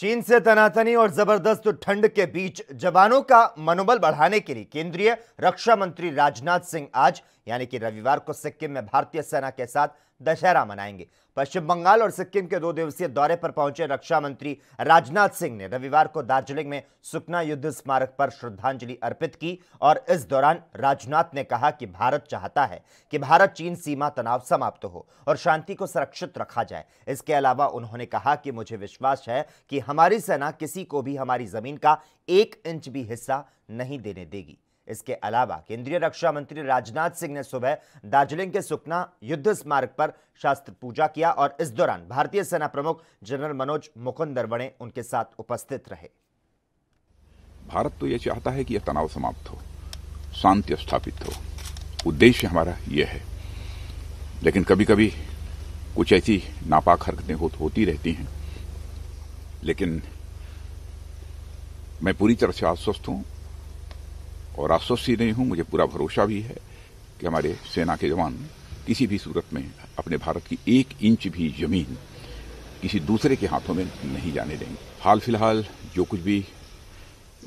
चीन से तनातनी और जबरदस्त ठंड के बीच जवानों का मनोबल बढ़ाने के लिए केंद्रीय रक्षा मंत्री राजनाथ सिंह आज यानी कि रविवार को सिक्किम में भारतीय सेना के साथ दशहरा मनाएंगे पश्चिम बंगाल और सिक्किम के दो दिवसीय दौरे पर पहुंचे रक्षा मंत्री राजनाथ सिंह ने रविवार को दार्जिलिंग में सुकना युद्ध स्मारक पर श्रद्धांजलि अर्पित की और इस दौरान राजनाथ ने कहा कि भारत चाहता है कि भारत चीन सीमा तनाव समाप्त हो और शांति को सुरक्षित रखा जाए इसके अलावा उन्होंने कहा कि मुझे विश्वास है कि हमारी सेना किसी को भी हमारी जमीन का एक इंच भी हिस्सा नहीं देने देगी इसके अलावा केंद्रीय रक्षा मंत्री राजनाथ सिंह ने सुबह दार्जिलिंग के सुकना युद्ध स्मारक पर शास्त्र पूजा किया और इस दौरान भारतीय सेना प्रमुख जनरल मनोज मुकुंदर नरवणे उनके साथ उपस्थित रहे भारत तो यह चाहता है कि यह तनाव समाप्त हो शांति स्थापित हो उद्देश्य हमारा यह है लेकिन कभी कभी कुछ ऐसी नापाक हरकतें होती रहती हैं लेकिन मैं पूरी तरह से आश्वस्त हूं और आश्वस्त ही नहीं हूं मुझे पूरा भरोसा भी है कि हमारे सेना के जवान किसी भी सूरत में अपने भारत की एक इंच भी जमीन किसी दूसरे के हाथों में नहीं जाने देंगे हाल फिलहाल जो कुछ भी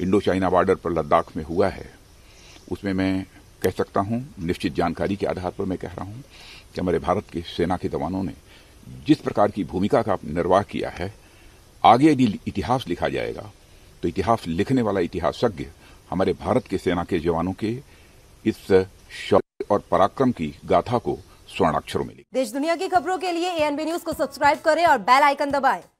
इंडो चाइना बॉर्डर पर लद्दाख में हुआ है उसमें मैं कह सकता हूं निश्चित जानकारी के आधार पर मैं कह रहा हूं कि हमारे भारत के सेना के जवानों ने जिस प्रकार की भूमिका का निर्वाह किया है आगे यदि इतिहास लिखा जाएगा तो इतिहास लिखने वाला इतिहासज्ञ हमारे भारत के सेना के जवानों के इस शौर्य और पराक्रम की गाथा को स्वर्णाक्षरों में लिखे देश दुनिया की खबरों के लिए एएनबी न्यूज को सब्सक्राइब करें और बेल आइकन दबाएं।